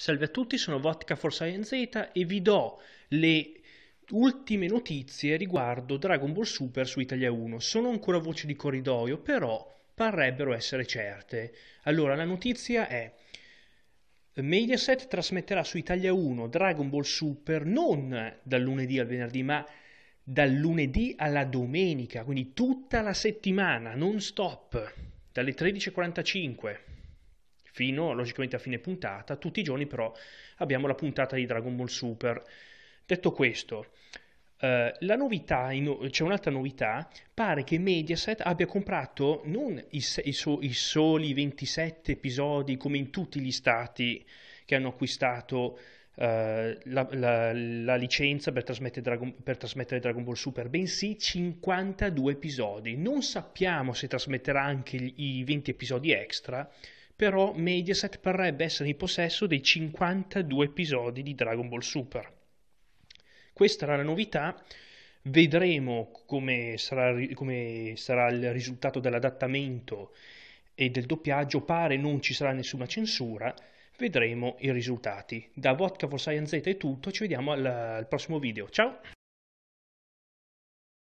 Salve a tutti, sono Vodka for Science Z e vi do le ultime notizie riguardo Dragon Ball Super su Italia 1. Sono ancora voci di corridoio, però parrebbero essere certe. Allora, la notizia è Mediaset trasmetterà su Italia 1 Dragon Ball Super non dal lunedì al venerdì, ma dal lunedì alla domenica, quindi tutta la settimana, non stop, dalle 13.45 fino logicamente a fine puntata, tutti i giorni però abbiamo la puntata di Dragon Ball Super. Detto questo, Uh, la novità, c'è un'altra novità, pare che Mediaset abbia comprato non i, i, so, i, soli 27 episodi come in tutti gli stati che hanno acquistato uh, la, la, la, licenza per trasmettere, Dragon, per trasmettere, Dragon, Ball Super, bensì 52 episodi. Non sappiamo se trasmetterà anche i 20 episodi extra, però Mediaset parrebbe essere in possesso dei 52 episodi di Dragon Ball Super. Questa era la novità, vedremo come sarà, come sarà il risultato dell'adattamento e del doppiaggio, pare non ci sarà nessuna censura, vedremo i risultati. Da Vodka for Science Z è tutto, ci vediamo al, al prossimo video, ciao!